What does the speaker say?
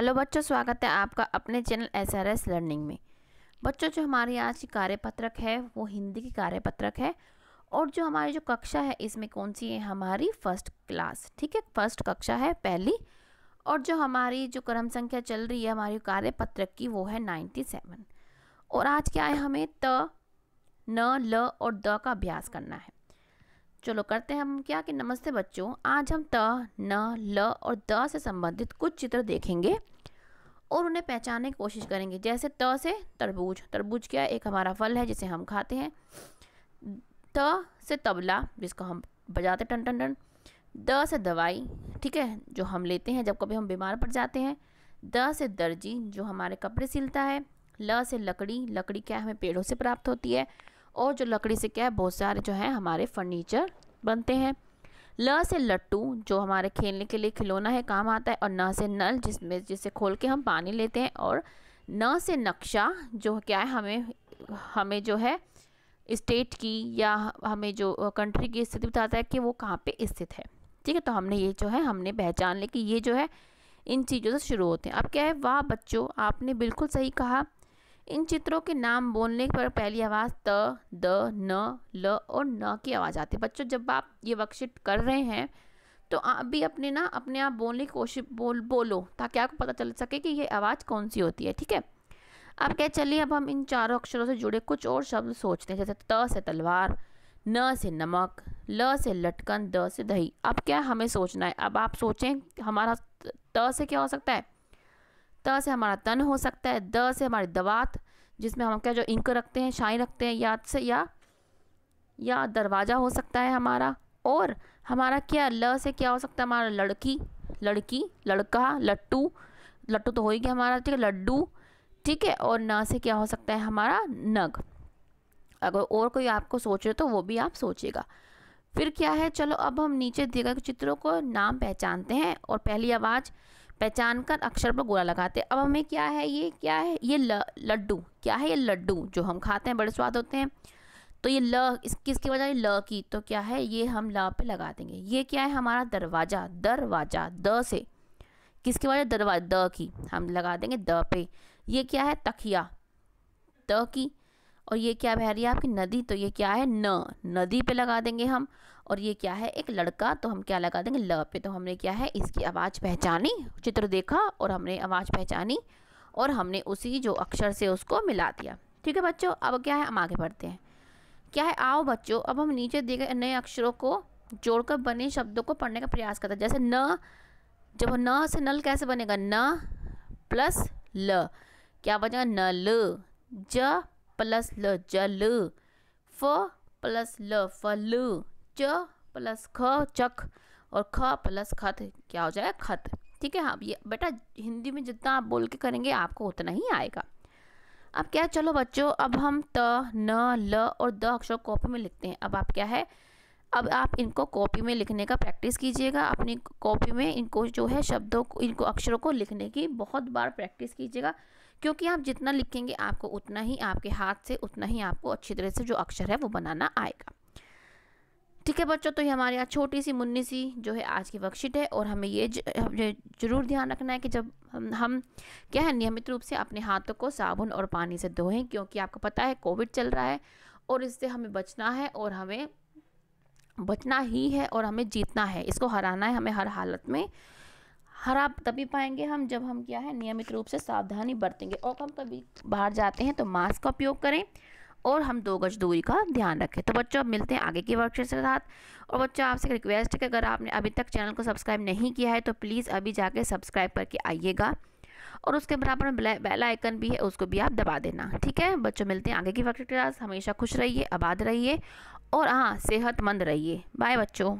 hello बच्चों स्वागत है आपका अपने channel S R S learning में बच्चों जो हमारी आज की कार्यपत्रक है वो हिंदी की कार्यपत्रक है और जो हमारी जो कक्षा है इसमें कौन सी है हमारी फर्स्ट क्लास ठीक है फर्स्ट कक्षा है पहली और जो हमारी जो क्रम संख्या चल रही है हमारी कार्यपत्रक की वो है नाइन्टी सेवन और आज क्या है हमें त न ल और द का अभ्यास करना है चलो करते हैं हम क्या कि नमस्ते बच्चों आज हम त न ल और द से संबंधित कुछ चित्र देखेंगे और उन्हें पहचानने की कोशिश करेंगे जैसे त से तरबूज तरबूज क्या है एक हमारा फल है जिसे हम खाते हैं त से तबला जिसको हम बजाते टन टन टन द से दवाई ठीक है जो हम लेते हैं जब कभी हम बीमार पड़ जाते हैं द से दर्जी जो हमारे कपड़े सिलता है ल से लकड़ी लकड़ी क्या हमें पेड़ों से प्राप्त होती है और जो लकड़ी से क्या है बहुत सारे जो है हमारे फर्नीचर बनते हैं ल से लट्टू जो हमारे खेलने के लिए खिलौना है काम आता है और न से नल जिसमें जिसे खोल के हम पानी लेते हैं और न से नक्शा जो क्या है हमें हमें जो है स्टेट की या हमें जो कंट्री की स्थिति बताता है कि वो कहाँ पे स्थित है ठीक है तो हमने ये जो है हमने पहचान ली कि ये जो है इन चीज़ों से शुरू होते हैं अब क्या है वाह बच्चों आपने बिल्कुल सही कहा इन चित्रों के नाम बोलने पर पहली आवाज़ त द न ल और न की आवाज़ आती है बच्चों जब आप ये वर्कशीट कर रहे हैं तो आप भी अपने ना अपने आप बोलने की कोशिश बोल बोलो ताकि आपको पता चल सके कि ये आवाज़ कौन सी होती है ठीक है अब क्या चलिए अब हम इन चारों अक्षरों से जुड़े कुछ और शब्द सोचते हैं जैसे त से तलवार न से नमक ल से लटकन द से दही अब क्या हमें सोचना है अब आप सोचें हमारा त से क्या हो सकता है त से हमारा तन हो सकता है द से हमारी दवात जिसमें हम क्या जो इंक रखते हैं शाइन रखते हैं याद से या या दरवाज़ा हो सकता है हमारा और हमारा क्या ल से क्या हो सकता है हमारा लड़की लड़की लड़का लट्टू लट्टू तो हो ही गया हमारा ठीक है लड्डू ठीक है और न से क्या हो सकता है हमारा नग अगर और कोई आपको सोच रहे तो वो भी आप सोचेगा फिर क्या है चलो अब हम नीचे दिए गए चित्रों को नाम पहचानते हैं और पहली आवाज़ पहचान कर अक्षर पर गोला लगाते अब हमें क्या है ये क्या है ये लड्डू क्या है ये लड्डू जो हम खाते हैं बड़े स्वाद होते हैं तो ये ल इस किसकी वजह ल की तो क्या है ये हम ल पे लगा देंगे ये क्या है हमारा दरवाज़ा दरवाज़ा द से किसकी वजह दरवाजा द की हम लगा देंगे द पे ये क्या है तकिया द की और ये क्या बह रही है आपकी नदी तो ये क्या है न नदी पे लगा देंगे हम और ये क्या है एक लड़का तो हम क्या लगा देंगे ल पे तो हमने क्या है इसकी आवाज़ पहचानी चित्र देखा और हमने आवाज़ पहचानी और हमने उसी जो अक्षर से उसको मिला दिया ठीक है बच्चों अब क्या है हम आगे बढ़ते हैं क्या है आओ बच्चों अब हम नीचे दिए गए नए अक्षरों को जोड़कर बने शब्दों को पढ़ने का प्रयास करते हैं जैसे न जब न से नल कैसे बनेगा न प्लस ल क्या बनेगा नल ज प्लस ल ज ल फ प्लस ल फ ल च प्लस ख चख और ख प्लस खत क्या हो जाएगा खत ठीक है हाँ ये बेटा हिंदी में जितना आप बोल के करेंगे आपको उतना ही आएगा अब क्या चलो बच्चों अब हम त न ल और द अक्षर कॉपी में लिखते हैं अब आप क्या है अब आप इनको कॉपी में लिखने का प्रैक्टिस कीजिएगा अपनी कॉपी में इनको जो है शब्दों को इनको अक्षरों को लिखने की बहुत बार प्रैक्टिस कीजिएगा क्योंकि आप जितना लिखेंगे आपको उतना ही आपके हाथ से उतना ही आपको अच्छी तरह से जो अक्षर है वो बनाना आएगा ठीक है बच्चों तो ये हमारे यहाँ छोटी सी मुन्नी सी जो है आज की वर्कशीट है और हमें ये जरूर ध्यान रखना है कि जब हम हम क्या है नियमित रूप से अपने हाथों को साबुन और पानी से धोएं क्योंकि आपको पता है कोविड चल रहा है और इससे हमें बचना है और हमें बचना ही है और हमें जीतना है इसको हराना है हमें हर हालत में हरा तभी पाएंगे हम जब हम क्या है नियमित रूप से सावधानी बरतेंगे और हम कभी बाहर जाते हैं तो मास्क का उपयोग करें और हम दो गज दूरी का ध्यान रखें तो बच्चों अब मिलते हैं आगे की वर्कशीट के साथ और बच्चों आपसे रिक्वेस्ट है कि अगर आपने अभी तक चैनल को सब्सक्राइब नहीं किया है तो प्लीज़ अभी जाके सब्सक्राइब करके आइएगा और उसके बराबर में बेल आइकन भी है उसको भी आप दबा देना ठीक है बच्चों मिलते हैं आगे की वर्कशीट साथ हमेशा खुश रहिए आबाद रहिए और हाँ सेहतमंद रहिए बाय बच्चों